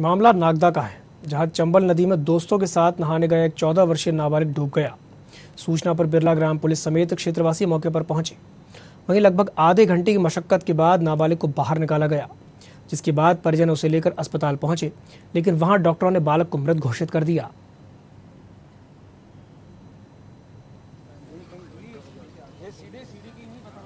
मामला नागदा का है जहां चंबल नदी में दोस्तों के साथ नहाने गए एक चौदह वर्षीय नाबालिग डूब गया सूचना पर बिरला ग्राम पुलिस समेत क्षेत्रवासी मौके पर पहुंचे वहीं लगभग आधे घंटे की मशक्कत के बाद नाबालिग को बाहर निकाला गया जिसके बाद परिजन उसे लेकर अस्पताल पहुंचे लेकिन वहां डॉक्टरों ने बालक को मृत घोषित कर दिया सीधे सीधे की नहीं